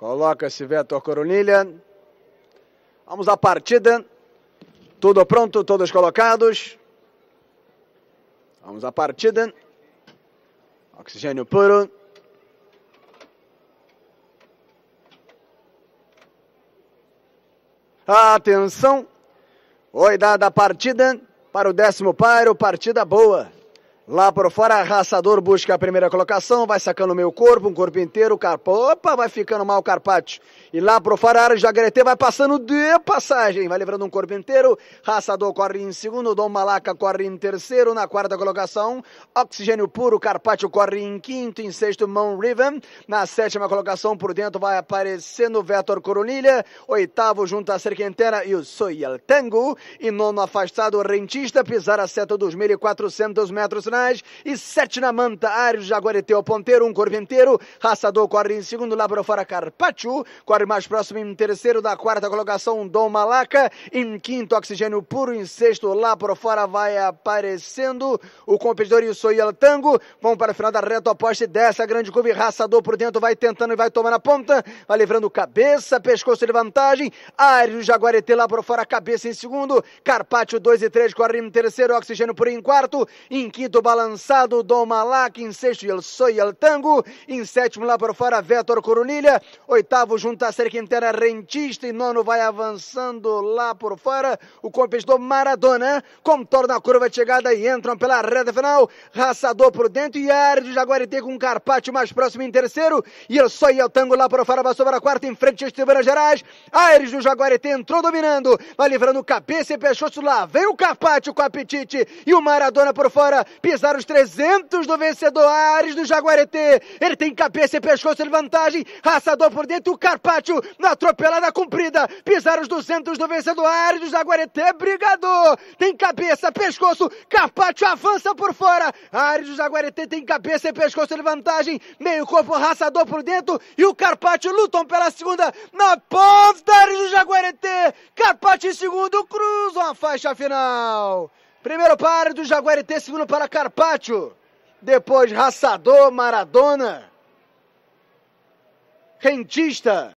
Coloca-se Vitor Coronilha. Vamos à partida. Tudo pronto, todos colocados. Vamos à partida. Oxigênio puro. Atenção. Oi, dada a partida para o décimo paro. Partida boa. Lá por fora, raçador busca a primeira colocação, vai sacando o meio corpo, um corpo inteiro, carpa, opa, vai ficando mal o Carpaccio. E lá por fora, de Jaguareté vai passando de passagem, vai levando um corpo inteiro, Raçador corre em segundo, Dom Malaca corre em terceiro, na quarta colocação, Oxigênio Puro, Carpaccio corre em quinto, em sexto, Mão Riven, na sétima colocação, por dentro vai aparecendo Vetor Coronilha, oitavo junto à Serquentena e o Soyal Tango, e nono afastado, Rentista, pisar a seta dos 1.400 metros na e sete na manta, Aires, Jaguareteu, Ponteiro, um Corventeiro, Raçador corre em segundo, lá para fora Carpaccio, corre mais próximo em terceiro da quarta colocação, Dom Malaca, em quinto, Oxigênio Puro, em sexto, lá para fora vai aparecendo o competidor e o Soyal Tango, vão para a final da reta oposta e desce a grande curva e Raçador por dentro, vai tentando e vai tomando a ponta, vai livrando cabeça, pescoço de vantagem, Ares, Jaguareteu lá para fora, cabeça em segundo, Carpaccio, dois e três corre em terceiro, Oxigênio Puro em quarto, em quinto, balançado, Dom Malak. Em sexto, El Soy El Tango. Em sétimo, lá por fora, Vétor Coronilha Oitavo, junto a cerca inteira, Rentista. E nono, vai avançando lá por fora. O competidor Maradona contorna a curva de chegada e entram pela reta final. Raçador por dentro e área de Jaguarite com Carpaccio mais próximo em terceiro. E El Soy El Tango lá por fora, passou para quarta, em frente a Esteban Gerais. Aires do Jaguarité entrou dominando, vai livrando cabeça e pescoço lá. Vem o Carpaccio com apetite e o Maradona por fora pisar os 300 do vencedor Ares do Jaguareté. Ele tem cabeça e pescoço de vantagem. Raçador por dentro, o Carpaccio na atropelada comprida. Pisar os 200 do vencedor Ares do Jaguareté. Brigador tem cabeça, pescoço. Carpaccio avança por fora. Ares do Jaguareté tem cabeça e pescoço de vantagem. Meio corpo, raçador por dentro e o Carpaccio lutam pela segunda na ponta Ares do Jaguareté. Carpaccio em segundo, cruzam a faixa final. Primeiro para do Jaguarité, segundo para Carpaccio. Depois, Raçador, Maradona. Rentista.